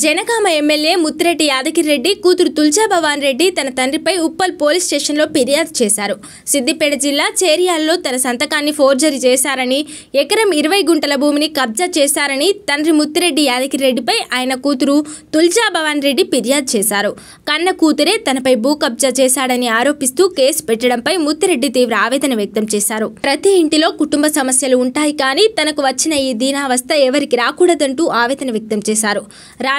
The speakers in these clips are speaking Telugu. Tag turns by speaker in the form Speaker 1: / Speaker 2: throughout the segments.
Speaker 1: జనగామ ఎమ్మెల్యే ముత్తిరెడ్డి యాదగిరిరెడ్డి కూతురు తుల్చాభవాన్ రెడ్డి తన తండ్రిపై ఉప్పల్ పోలీస్ స్టేషన్లో ఫిర్యాదు చేశారు సిద్దిపేట జిల్లా చేరియాల్లో తన సంతకాన్ని ఫోర్జరీ చేశారని ఎకరం ఇరవై గుంటల భూమిని కబ్జా చేశారని తండ్రి ముత్తిరెడ్డి యాదగిరిరెడ్డిపై ఆయన కూతురు తుల్చాభవాన్ రెడ్డి ఫిర్యాదు చేశారు కన్న కూతురే తనపై భూ కబ్జా చేశాడని ఆరోపిస్తూ కేసు పెట్టడంపై ముత్తిరెడ్డి తీవ్ర ఆవేదన వ్యక్తం చేశారు ప్రతి ఇంటిలో కుటుంబ సమస్యలు ఉంటాయి కానీ తనకు వచ్చిన ఈ దీనావస్థ ఎవరికి రాకూడదంటూ ఆవేదన వ్యక్తం చేశారు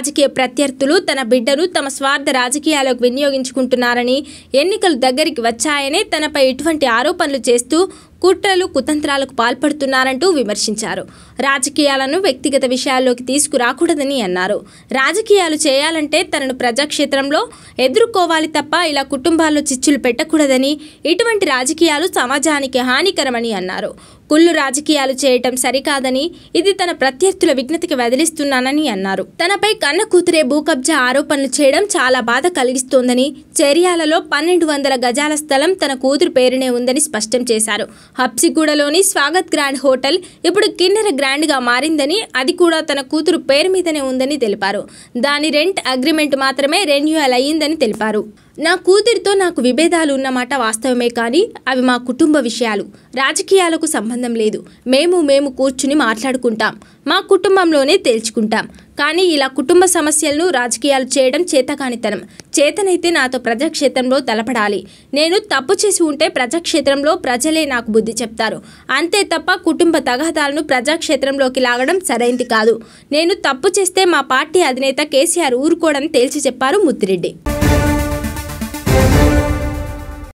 Speaker 1: రాజకీయ ప్రత్యర్థులు తన బిడ్డను తమ స్వార్థ రాజకీయాలకు వినియోగించుకుంటున్నారని ఎన్నికలు దగ్గరికి వచ్చాయనే తనపై ఇటువంటి ఆరోపణలు చేస్తూ కుట్రలు కుతంత్రాలకు పాల్పడుతున్నారంటూ విమర్శించారు రాజకీయాలను వ్యక్తిగత విషయాల్లోకి తీసుకురాకూడదని అన్నారు రాజకీయాలు చేయాలంటే తనను ప్రజాక్షేత్రంలో ఎదుర్కోవాలి తప్ప ఇలా కుటుంబాల్లో చిచ్చులు పెట్టకూడదని ఇటువంటి రాజకీయాలు సమాజానికి హానికరమని అన్నారు కుళ్ళు రాజకీయాలు చేయటం సరికాదని ఇది తన ప్రత్యర్థుల విజ్ఞతకి వదిలిస్తున్నానని అన్నారు తనపై కన్న కూతురే భూకబ్జా ఆరోపణలు చేయడం చాలా బాధ కలిగిస్తోందని చర్యాలలో పన్నెండు వందల గజాల స్థలం తన కూతురు పేరునే ఉందని స్పష్టం చేశారు హప్సిగూడలోని స్వాగత్ గ్రాండ్ హోటల్ ఇప్పుడు కిన్నెర గ్రాండ్గా మారిందని అది కూడా తన కూతురు పేరు మీదనే ఉందని తెలిపారు దాని రెంట్ అగ్రిమెంట్ మాత్రమే రెన్యూవల్ అయ్యిందని తెలిపారు నా కూతురితో నాకు విభేదాలు ఉన్నమాట వాస్తవమే కానీ అవి మా కుటుంబ విషయాలు రాజకీయాలకు సంబంధం లేదు మేము మేము కూర్చుని మాట్లాడుకుంటాం మా కుటుంబంలోనే తేల్చుకుంటాం కానీ ఇలా కుటుంబ సమస్యలను రాజకీయాలు చేయడం చేతకానితనం చేతనైతే నాతో ప్రజాక్షేత్రంలో తలపడాలి నేను తప్పు చేసి ఉంటే ప్రజాక్షేత్రంలో ప్రజలే నాకు బుద్ధి చెప్తారు అంతే తప్ప కుటుంబ తగాదాలను ప్రజాక్షేత్రంలోకి లాగడం సరైంది కాదు నేను తప్పు చేస్తే మా పార్టీ అధినేత కేసీఆర్ ఊరుకోడని తేల్చి చెప్పారు ముద్దిరెడ్డి